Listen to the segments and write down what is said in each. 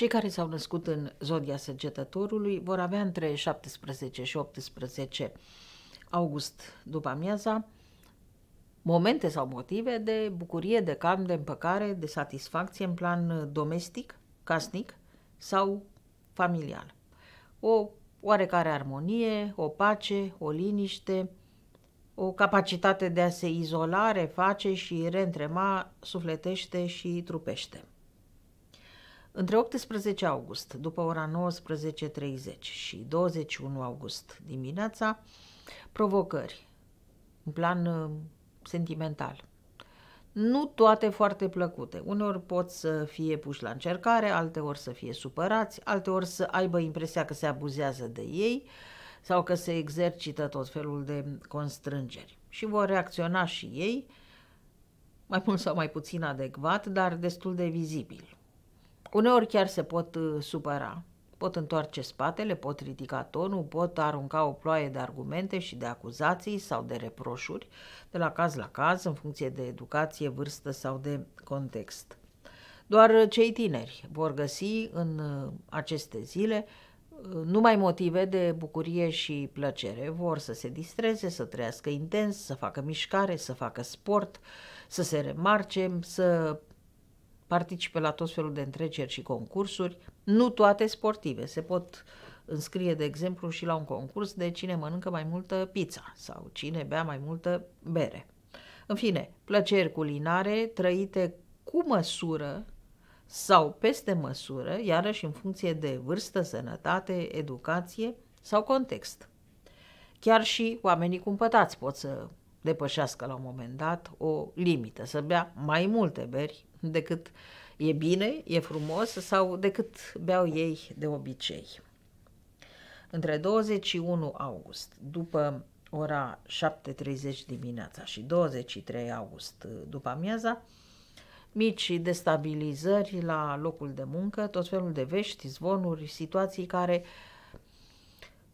Cei care s-au născut în zodia săgetătorului vor avea între 17 și 18 august după amiaza momente sau motive de bucurie, de calm, de împăcare, de satisfacție în plan domestic, casnic sau familial. O oarecare armonie, o pace, o liniște, o capacitate de a se izola, reface și reîntrema sufletește și trupește. Între 18 august, după ora 19.30 și 21 august dimineața, provocări, în plan uh, sentimental. Nu toate foarte plăcute. Uneori pot să fie puși la încercare, alteori să fie supărați, alteori să aibă impresia că se abuzează de ei sau că se exercită tot felul de constrângeri. Și vor reacționa și ei, mai mult sau mai puțin adecvat, dar destul de vizibil. Uneori chiar se pot uh, supăra. Pot întoarce spatele, pot ridica tonul, pot arunca o ploaie de argumente și de acuzații sau de reproșuri, de la caz la caz, în funcție de educație, vârstă sau de context. Doar uh, cei tineri vor găsi în uh, aceste zile numai motive de bucurie și plăcere. Vor să se distreze, să trăiască intens, să facă mișcare, să facă sport, să se remarce, să participe la tot felul de întreceri și concursuri, nu toate sportive, se pot înscrie, de exemplu, și la un concurs de cine mănâncă mai multă pizza sau cine bea mai multă bere. În fine, plăceri culinare trăite cu măsură sau peste măsură, iarăși în funcție de vârstă, sănătate, educație sau context. Chiar și oamenii cumpătați pot să depășească la un moment dat o limită, să bea mai multe beri decât e bine, e frumos sau decât beau ei de obicei. Între 21 august, după ora 7.30 dimineața și 23 august după amiaza, mici destabilizări la locul de muncă, tot felul de vești, zvonuri, situații care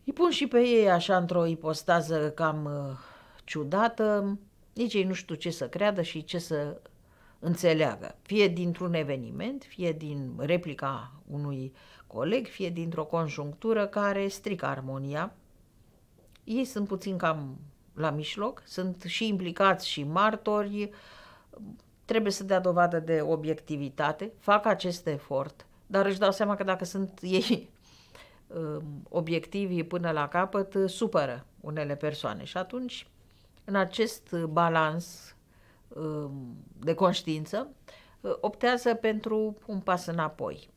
îi pun și pe ei așa într-o ipostază cam uh, ciudată, nici ei nu știu ce să creadă și ce să înțeleagă, fie dintr-un eveniment, fie din replica unui coleg, fie dintr-o conjunctură care strică armonia. Ei sunt puțin cam la mijloc, sunt și implicați și martori, trebuie să dea dovadă de obiectivitate, fac acest efort, dar își dau seama că dacă sunt ei um, obiectivii până la capăt, supără unele persoane și atunci în acest balans Um, de conștiință, uh, optează pentru un pas înapoi.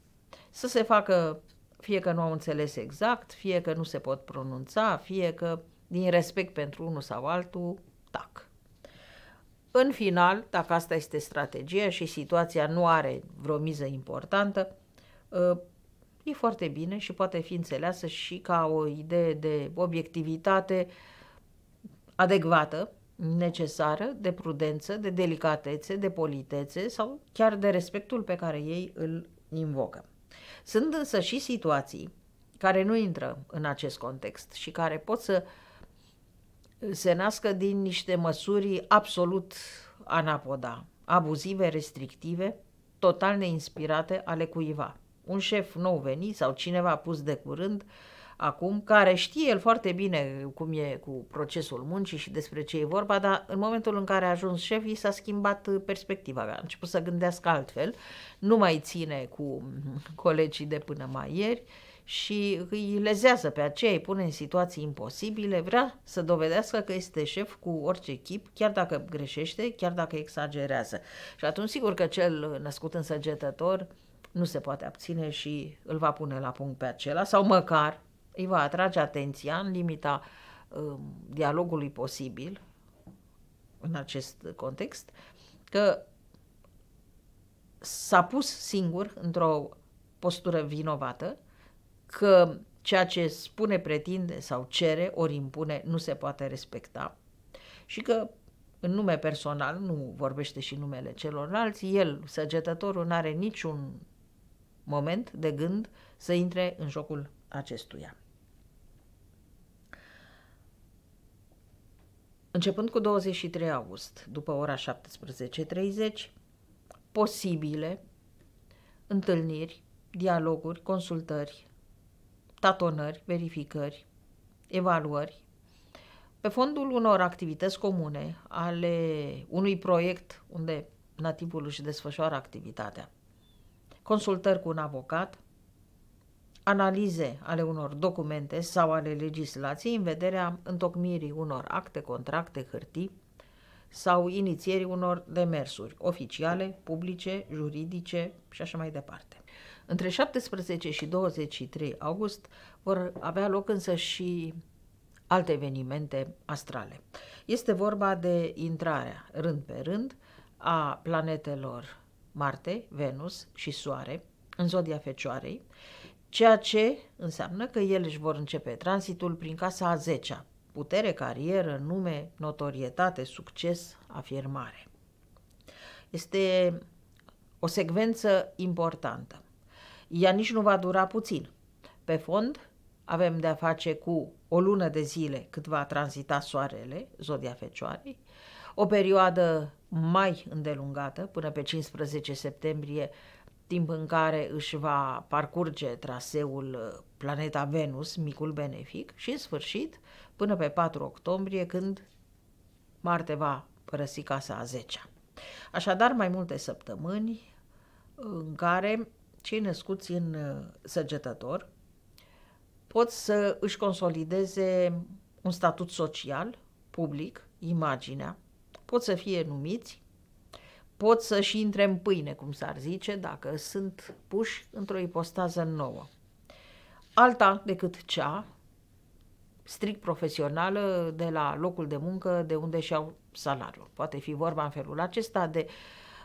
Să se facă, fie că nu au înțeles exact, fie că nu se pot pronunța, fie că din respect pentru unul sau altul, tac. În final, dacă asta este strategia și situația nu are vreo miză importantă, uh, e foarte bine și poate fi înțeleasă și ca o idee de obiectivitate adecvată necesară de prudență, de delicatețe, de politețe sau chiar de respectul pe care ei îl invocă. Sunt însă și situații care nu intră în acest context și care pot să se nască din niște măsuri absolut anapoda, abuzive, restrictive, total neinspirate ale cuiva. Un șef nou venit sau cineva pus de curând acum, care știe el foarte bine cum e cu procesul muncii și despre ce e vorba, dar în momentul în care a ajuns șef, i s-a schimbat uh, perspectiva, a început să gândească altfel, nu mai ține cu colegii de până mai ieri și îi lezează pe aceea, îi pune în situații imposibile, vrea să dovedească că este șef cu orice chip, chiar dacă greșește, chiar dacă exagerează. Și atunci, sigur că cel născut însăgetător nu se poate abține și îl va pune la punct pe acela sau măcar îi va atrage atenția în limita um, dialogului posibil în acest context, că s-a pus singur într-o postură vinovată, că ceea ce spune, pretinde sau cere, ori impune, nu se poate respecta și că în nume personal, nu vorbește și numele celorlalți, el, săgetătorul, nu are niciun moment de gând să intre în jocul acestuia. Începând cu 23 august, după ora 17.30, posibile întâlniri, dialoguri, consultări, tatonări, verificări, evaluări, pe fondul unor activități comune ale unui proiect unde nativul își desfășoară activitatea, consultări cu un avocat, analize ale unor documente sau ale legislației în vederea întocmirii unor acte, contracte, hârtii sau inițierii unor demersuri oficiale, publice, juridice și așa mai departe. Între 17 și 23 august vor avea loc însă și alte evenimente astrale. Este vorba de intrarea rând pe rând a planetelor Marte, Venus și Soare în zodia Fecioarei ceea ce înseamnă că ele își vor începe transitul prin casa a 10 putere, carieră, nume, notorietate, succes, afirmare. Este o secvență importantă. Ea nici nu va dura puțin. Pe fond, avem de-a face cu o lună de zile cât va tranzita soarele, zodia fecioarei, o perioadă mai îndelungată, până pe 15 septembrie, timp în care își va parcurge traseul uh, Planeta Venus, micul benefic, și în sfârșit până pe 4 octombrie când Marte va părăsi casa a 10 -a. Așadar, mai multe săptămâni uh, în care cei născuți în uh, săgetător pot să își consolideze un statut social, public, imaginea, pot să fie numiți pot să și intre în pâine, cum s-ar zice, dacă sunt puși într-o ipostază nouă. Alta decât cea, strict profesională, de la locul de muncă, de unde și-au salariul. Poate fi vorba în felul acesta de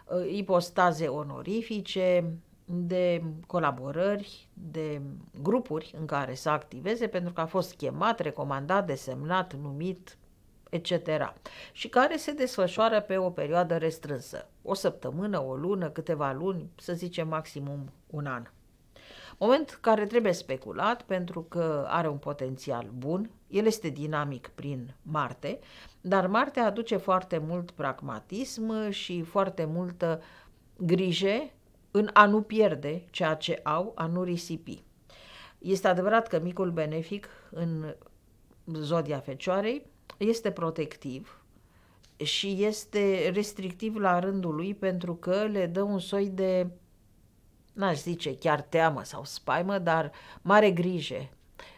uh, ipostaze onorifice, de colaborări, de grupuri în care să activeze, pentru că a fost chemat, recomandat, desemnat, numit, etc. și care se desfășoară pe o perioadă restrânsă, o săptămână, o lună, câteva luni, să zicem maximum un an. Moment care trebuie speculat pentru că are un potențial bun, el este dinamic prin Marte, dar Marte aduce foarte mult pragmatism și foarte multă grijă în a nu pierde ceea ce au, a nu risipi. Este adevărat că micul benefic în zodia Fecioarei este protectiv și este restrictiv la rândul lui pentru că le dă un soi de, n-aș zice chiar teamă sau spaimă, dar mare grijă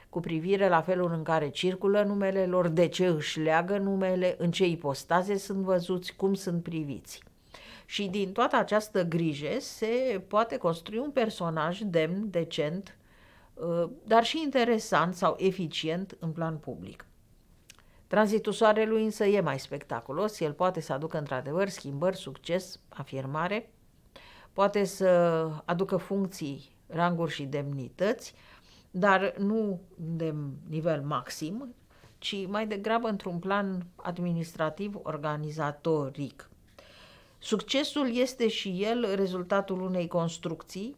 cu privire la felul în care circulă numele lor, de ce își leagă numele, în ce ipostaze sunt văzuți, cum sunt priviți. Și din toată această grijă se poate construi un personaj demn, decent, uh, dar și interesant sau eficient în plan public. Tranzitul soarelui însă e mai spectaculos, el poate să aducă într-adevăr schimbări, succes, afirmare, poate să aducă funcții, ranguri și demnități, dar nu de nivel maxim, ci mai degrabă într-un plan administrativ organizatoric. Succesul este și el rezultatul unei construcții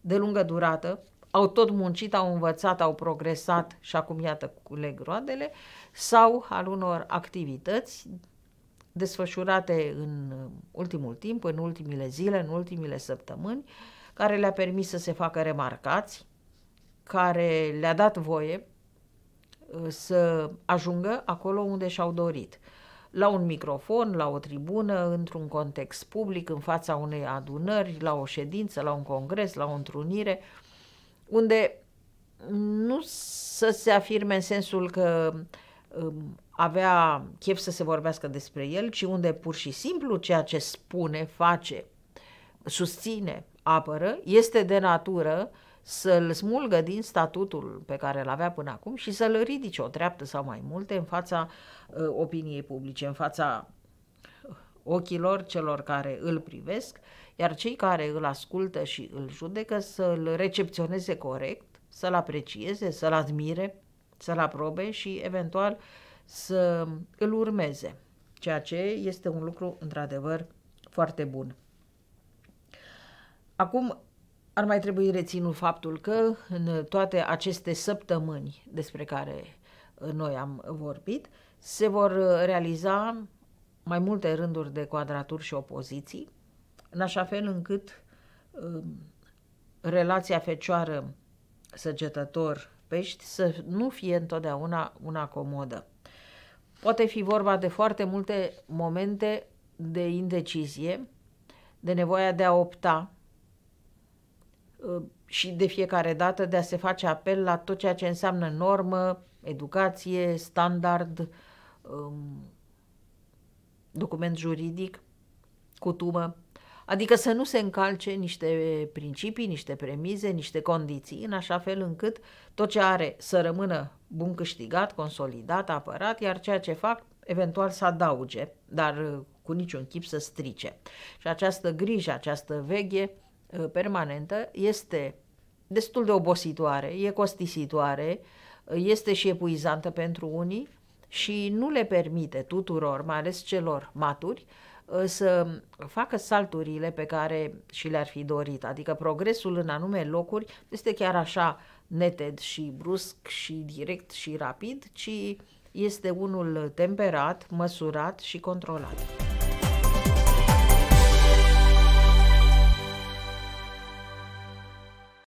de lungă durată, au tot muncit, au învățat, au progresat și acum iată culeg roadele, sau al unor activități desfășurate în uh, ultimul timp, în ultimile zile, în ultimile săptămâni, care le-a permis să se facă remarcați, care le-a dat voie uh, să ajungă acolo unde și-au dorit. La un microfon, la o tribună, într-un context public, în fața unei adunări, la o ședință, la un congres, la o întrunire, uh, unde nu să se afirme în sensul că um, avea chef să se vorbească despre el, ci unde pur și simplu ceea ce spune, face, susține, apără, este de natură să-l smulgă din statutul pe care îl avea până acum și să-l ridice o treaptă sau mai multe în fața uh, opiniei publice, în fața uh, ochilor celor care îl privesc iar cei care îl ascultă și îl judecă să l recepționeze corect, să-l aprecieze, să-l admire, să-l aprobe și eventual să îl urmeze, ceea ce este un lucru într-adevăr foarte bun. Acum ar mai trebui reținut faptul că în toate aceste săptămâni despre care uh, noi am vorbit, se vor uh, realiza mai multe rânduri de quadraturi și opoziții, în așa fel încât um, relația fecioară săgetător pești să nu fie întotdeauna una comodă. Poate fi vorba de foarte multe momente de indecizie, de nevoia de a opta um, și de fiecare dată de a se face apel la tot ceea ce înseamnă normă, educație, standard, um, document juridic, cutumă. Adică să nu se încalce niște principii, niște premize, niște condiții, în așa fel încât tot ce are să rămână bun câștigat, consolidat, apărat, iar ceea ce fac eventual să adauge, dar uh, cu niciun chip să strice. Și această grijă, această veghe uh, permanentă este destul de obositoare, e costisitoare, uh, este și epuizantă pentru unii, și nu le permite tuturor, mai ales celor maturi, uh, să facă salturile pe care și le-ar fi dorit. Adică progresul în anume locuri este chiar așa neted și brusc și direct și rapid, ci este unul temperat, măsurat și controlat.